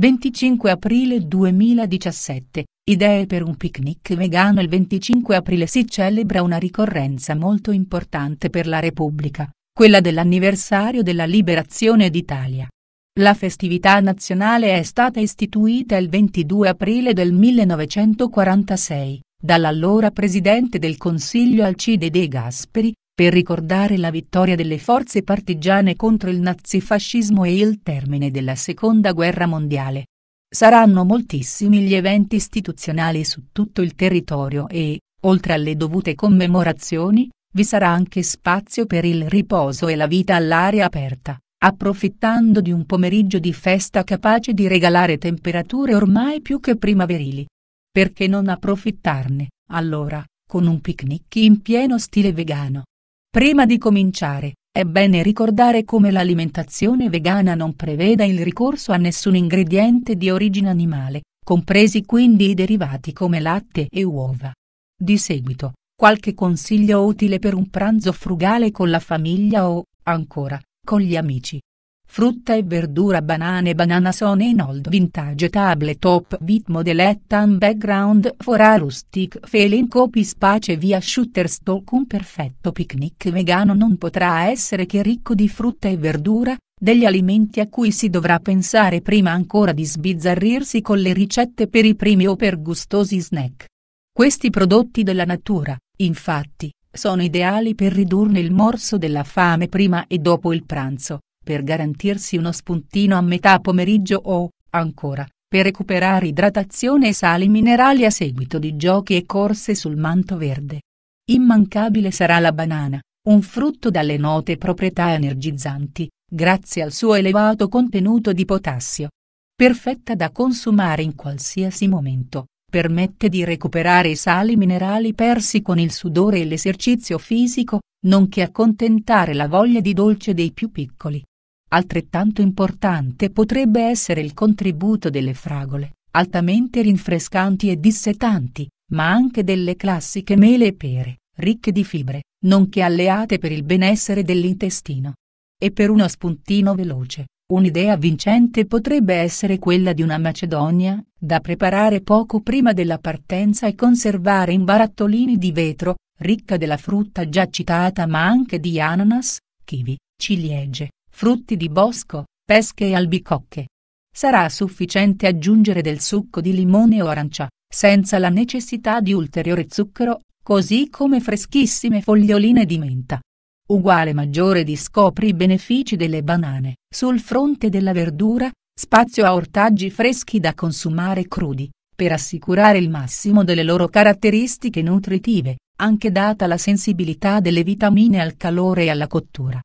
25 aprile 2017 Idee per un picnic vegano Il 25 aprile si celebra una ricorrenza molto importante per la Repubblica, quella dell'anniversario della liberazione d'Italia. La festività nazionale è stata istituita il 22 aprile del 1946, dall'allora presidente del Consiglio Alcide De Gasperi, per ricordare la vittoria delle forze partigiane contro il nazifascismo e il termine della Seconda Guerra Mondiale. Saranno moltissimi gli eventi istituzionali su tutto il territorio e, oltre alle dovute commemorazioni, vi sarà anche spazio per il riposo e la vita all'aria aperta, approfittando di un pomeriggio di festa capace di regalare temperature ormai più che primaverili. Perché non approfittarne, allora, con un picnic in pieno stile vegano? Prima di cominciare, è bene ricordare come l'alimentazione vegana non preveda il ricorso a nessun ingrediente di origine animale, compresi quindi i derivati come latte e uova. Di seguito, qualche consiglio utile per un pranzo frugale con la famiglia o, ancora, con gli amici frutta e verdura banane banana in old vintage tabletop with modeletta and background for a rustic feeling copy space via shutterstock un perfetto picnic vegano non potrà essere che ricco di frutta e verdura, degli alimenti a cui si dovrà pensare prima ancora di sbizzarrirsi con le ricette per i primi o per gustosi snack. Questi prodotti della natura, infatti, sono ideali per ridurne il morso della fame prima e dopo il pranzo, per garantirsi uno spuntino a metà pomeriggio o, ancora, per recuperare idratazione e sali minerali a seguito di giochi e corse sul manto verde. Immancabile sarà la banana, un frutto dalle note proprietà energizzanti, grazie al suo elevato contenuto di potassio. Perfetta da consumare in qualsiasi momento, permette di recuperare i sali minerali persi con il sudore e l'esercizio fisico, nonché accontentare la voglia di dolce dei più piccoli. Altrettanto importante potrebbe essere il contributo delle fragole, altamente rinfrescanti e dissetanti, ma anche delle classiche mele e pere, ricche di fibre, nonché alleate per il benessere dell'intestino. E per uno spuntino veloce, un'idea vincente potrebbe essere quella di una macedonia, da preparare poco prima della partenza e conservare in barattolini di vetro, ricca della frutta già citata ma anche di ananas, kiwi, ciliegie, frutti di bosco, pesche e albicocche. Sarà sufficiente aggiungere del succo di limone o arancia, senza la necessità di ulteriore zucchero, così come freschissime foglioline di menta. Uguale maggiore discopri i benefici delle banane. Sul fronte della verdura, spazio a ortaggi freschi da consumare crudi, per assicurare il massimo delle loro caratteristiche nutritive, anche data la sensibilità delle vitamine al calore e alla cottura.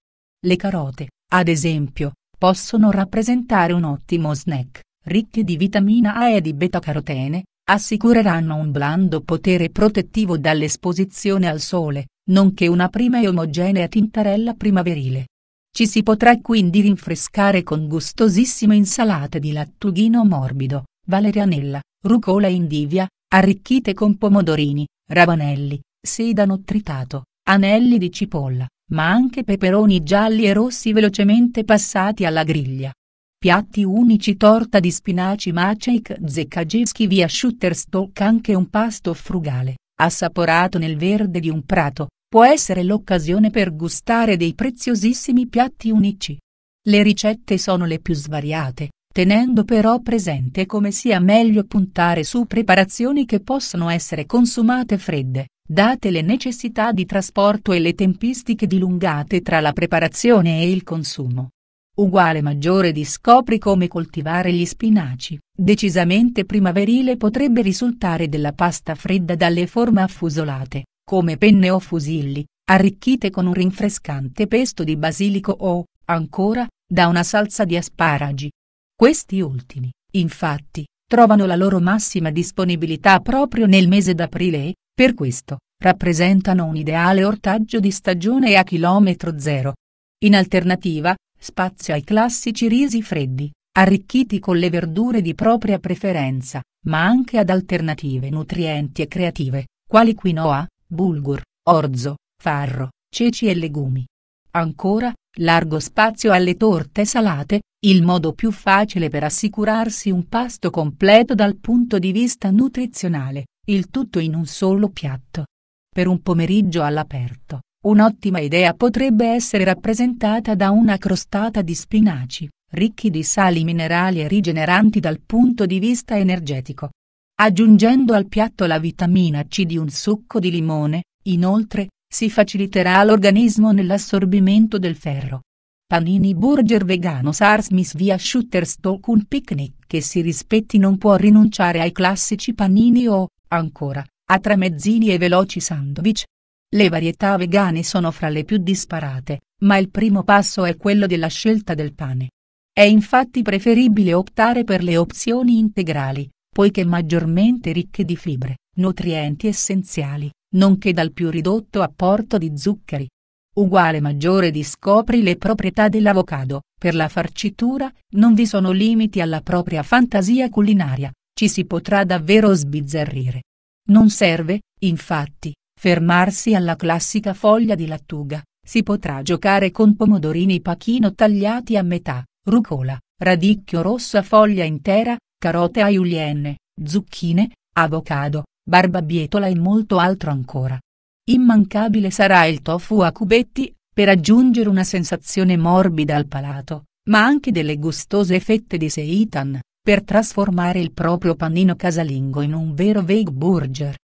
Le carote, ad esempio, possono rappresentare un ottimo snack, ricchi di vitamina A e di beta-carotene, assicureranno un blando potere protettivo dall'esposizione al sole, nonché una prima e omogenea tintarella primaverile. Ci si potrà quindi rinfrescare con gustosissime insalate di lattughino morbido, valerianella, rucola indivia, arricchite con pomodorini, ravanelli, sedano tritato, anelli di cipolla, ma anche peperoni gialli e rossi velocemente passati alla griglia. Piatti unici torta di spinaci maceik zeccagevski via Shutterstock anche un pasto frugale, assaporato nel verde di un prato, può essere l'occasione per gustare dei preziosissimi piatti unici. Le ricette sono le più svariate, tenendo però presente come sia meglio puntare su preparazioni che possono essere consumate fredde date le necessità di trasporto e le tempistiche dilungate tra la preparazione e il consumo. Uguale maggiore di scopri come coltivare gli spinaci, decisamente primaverile potrebbe risultare della pasta fredda dalle forme affusolate, come penne o fusilli, arricchite con un rinfrescante pesto di basilico o, ancora, da una salsa di asparagi. Questi ultimi, infatti, trovano la loro massima disponibilità proprio nel mese d'aprile e, per questo, rappresentano un ideale ortaggio di stagione a chilometro zero. In alternativa, spazio ai classici risi freddi, arricchiti con le verdure di propria preferenza, ma anche ad alternative nutrienti e creative, quali quinoa, bulgur, orzo, farro, ceci e legumi. Ancora, largo spazio alle torte salate, il modo più facile per assicurarsi un pasto completo dal punto di vista nutrizionale, il tutto in un solo piatto. Per un pomeriggio all'aperto, un'ottima idea potrebbe essere rappresentata da una crostata di spinaci, ricchi di sali minerali e rigeneranti dal punto di vista energetico. Aggiungendo al piatto la vitamina C di un succo di limone, inoltre, si faciliterà l'organismo nell'assorbimento del ferro. Panini Burger Vegano Sarsmis via Shutterstock un picnic che si rispetti non può rinunciare ai classici panini o, ancora, a tramezzini e veloci sandwich. Le varietà vegane sono fra le più disparate, ma il primo passo è quello della scelta del pane. È infatti preferibile optare per le opzioni integrali, poiché maggiormente ricche di fibre, nutrienti essenziali, nonché dal più ridotto apporto di zuccheri. Uguale maggiore di scopri le proprietà dell'avocado, per la farcitura, non vi sono limiti alla propria fantasia culinaria, ci si potrà davvero sbizzarrire. Non serve, infatti, fermarsi alla classica foglia di lattuga, si potrà giocare con pomodorini pachino tagliati a metà, rucola, radicchio rosso a foglia intera, carote aiulienne, zucchine, avocado, barbabietola e molto altro ancora. Immancabile sarà il tofu a cubetti, per aggiungere una sensazione morbida al palato, ma anche delle gustose fette di seitan, per trasformare il proprio panino casalingo in un vero veg burger.